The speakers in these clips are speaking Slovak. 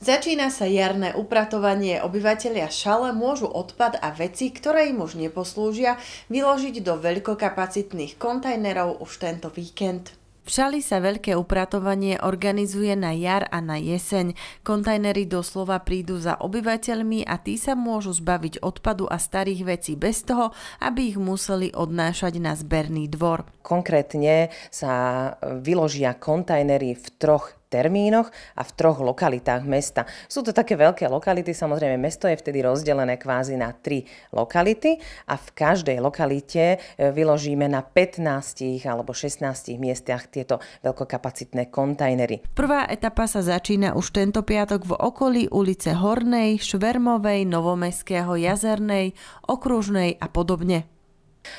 Začína sa jarné upratovanie, obyvateľia šale môžu odpad a veci, ktoré im už neposlúžia, vyložiť do veľkokapacitných kontajnerov už tento víkend. V Šali sa veľké upratovanie organizuje na jar a na jeseň. Kontajnery doslova prídu za obyvateľmi a tí sa môžu zbaviť odpadu a starých vecí bez toho, aby ich museli odnášať na zberný dvor. Konkrétne sa vyložia kontajnery v troch termínoch a v troch lokalitách mesta. Sú to také veľké lokality, samozrejme mesto je vtedy rozdelené kvázi na tri lokality a v každej lokalite e, vyložíme na 15 alebo 16 miestach tieto veľkokapacitné kontajnery. Prvá etapa sa začína už tento piatok v okolí ulice Hornej, Švermovej, Novomestského, Jazernej, Okružnej a podobne.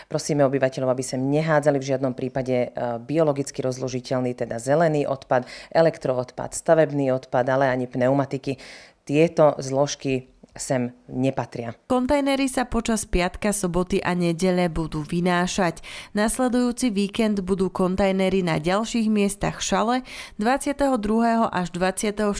Prosíme obyvateľov, aby sem nehádzali v žiadnom prípade e, biologicky rozložiteľný, teda zelený odpad, elektroodpad, stavebný odpad, ale ani pneumatiky. Tieto zložky sem nepatria. Kontajnery sa počas piatka, soboty a nedele budú vynášať. Nasledujúci víkend budú kontajnery na ďalších miestach Šale, 22. až 24.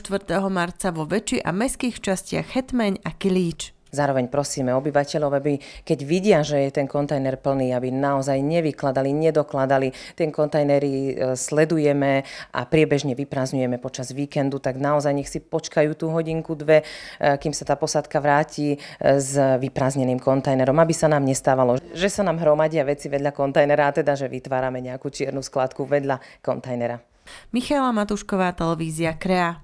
marca vo väčši a meských častiach Hetmeň a Kilíč. Zároveň prosíme obyvateľov, aby keď vidia, že je ten kontajner plný, aby naozaj nevykladali, nedokladali. Ten kontajnery e, sledujeme a priebežne vyprázdňujeme počas víkendu, tak naozaj nech si počkajú tú hodinku, dve, e, kým sa tá posádka vráti e, s vyprázdneným kontajnerom, aby sa nám nestávalo, že sa nám hromadia veci vedľa kontajnera, a teda, že vytvárame nejakú čiernu skladku vedľa kontajnera. Michála Matušková, televízia Krea.